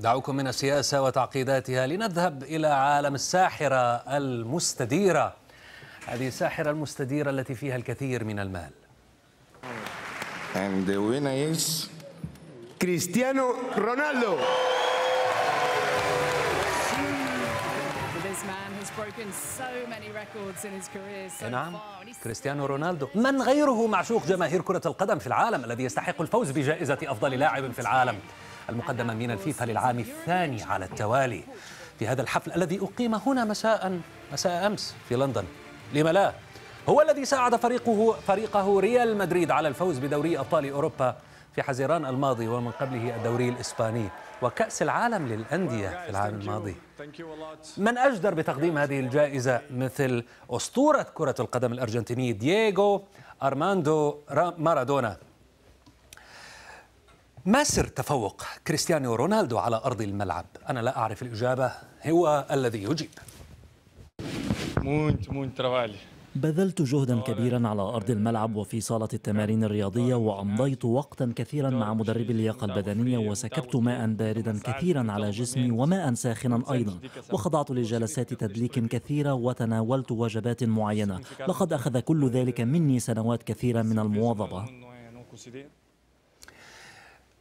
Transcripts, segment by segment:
دعوكم من السياسة وتعقيداتها لنذهب إلى عالم الساحرة المستديرة هذه الساحرة المستديرة التي فيها الكثير من المال And the winner is كريستيانو رونالدو نعم كريستيانو رونالدو من غيره معشوق جماهير كرة القدم في العالم الذي يستحق الفوز بجائزة أفضل لاعب في العالم المقدمة من الفيفا للعام الثاني على التوالي في هذا الحفل الذي أقيم هنا مساء مساء أمس في لندن لما لا هو الذي ساعد فريقه فريقه ريال مدريد على الفوز بدوري أبطال أوروبا في حزيران الماضي ومن قبله الدوري الإسباني وكأس العالم للأندية في العام الماضي من أجدر بتقديم هذه الجائزة مثل أسطورة كرة القدم الأرجنتيني دييغو أرماندو مارادونا ما سر تفوق كريستيانو رونالدو على أرض الملعب؟ أنا لا أعرف الإجابة هو الذي يجيب بذلت جهدا كبيرا على أرض الملعب وفي صالة التمارين الرياضية وأمضيت وقتا كثيرا مع مدرب اللياقة البدنية وسكبت ماء باردا كثيرا على جسمي وماء ساخنا أيضا وخضعت لجلسات تدليك كثيرة وتناولت وجبات معينة لقد أخذ كل ذلك مني سنوات كثيرة من المواظبة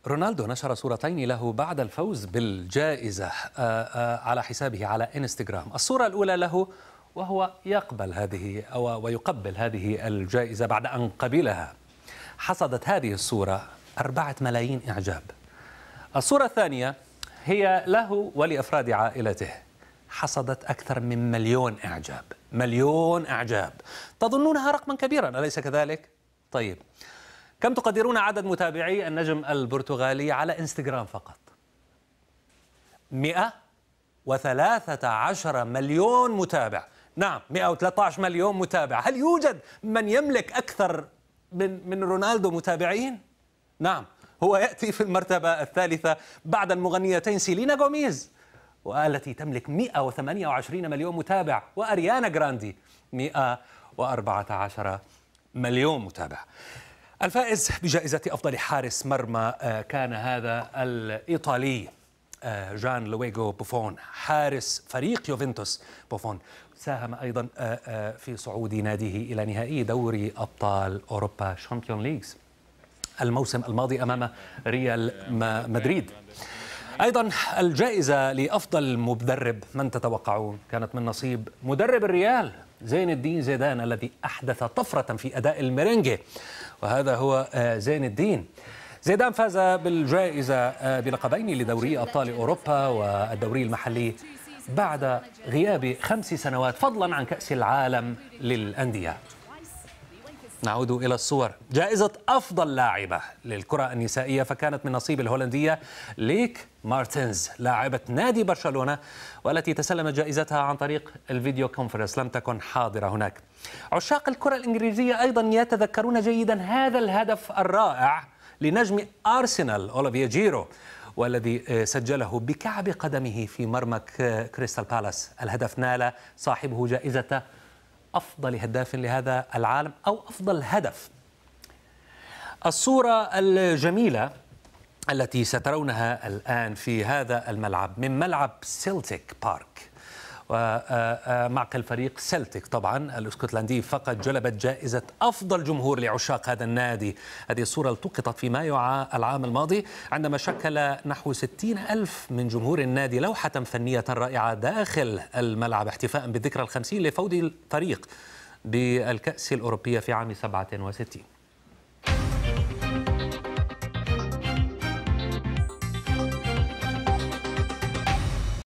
رونالدو نشر صورتين له بعد الفوز بالجائزة آه، آه، على حسابه على إنستغرام الصورة الأولى له وهو يقبل هذه أو ويقبل هذه الجائزة بعد أن قبلها حصدت هذه الصورة أربعة ملايين إعجاب الصورة الثانية هي له ولأفراد عائلته حصدت أكثر من مليون إعجاب مليون إعجاب تظنونها رقما كبيرا أليس كذلك؟ طيب كم تقدرون عدد متابعي النجم البرتغالي على انستغرام فقط 113 مليون متابع نعم 113 مليون متابع هل يوجد من يملك أكثر من, من رونالدو متابعين؟ نعم هو يأتي في المرتبة الثالثة بعد المغنيتين سيلينا غوميز والتي تملك 128 مليون متابع وأريانا جراندي 114 مليون متابع الفائز بجائزة أفضل حارس مرمى آه، كان هذا الإيطالي آه، جان لويغو بوفون حارس فريق يوفنتوس بوفون ساهم أيضا آه، في صعود ناديه إلى نهائي دوري أبطال أوروبا شامبيون ليجز الموسم الماضي أمام ريال مدريد أيضا الجائزة لأفضل مدرب من تتوقعون كانت من نصيب مدرب الريال زين الدين زيدان الذي أحدث طفرة في أداء الميرينجي وهذا هو آه، زين الدين زيدان فاز بالجائزة آه، بلقبين لدوري أبطال أوروبا والدوري المحلي بعد غياب خمس سنوات فضلا عن كأس العالم للأندية نعود إلى الصور جائزة أفضل لاعبة للكرة النسائية فكانت من نصيب الهولندية ليك مارتنز لاعبة نادي برشلونة والتي تسلمت جائزتها عن طريق الفيديو كونفرنس لم تكن حاضرة هناك عشاق الكرة الإنجليزية أيضا يتذكرون جيدا هذا الهدف الرائع لنجم أرسنال أوليفيا جيرو والذي آه، سجله بكعب قدمه في مرمى كريستال بالاس الهدف نال صاحبه جائزة أفضل هداف لهذا العالم أو أفضل هدف الصورة الجميلة التي سترونها الآن في هذا الملعب من ملعب سيلتيك بارك ومعقل آه، آه، فريق سلتيك طبعا الاسكتلندي فقط جلبت جائزة أفضل جمهور لعشاق هذا النادي هذه الصورة التقطت في مايو العام الماضي عندما شكل نحو 60 ألف من جمهور النادي لوحة فنية رائعة داخل الملعب احتفاء بالذكرى الخمسين لفوز الفريق بالكأس الأوروبية في عام 67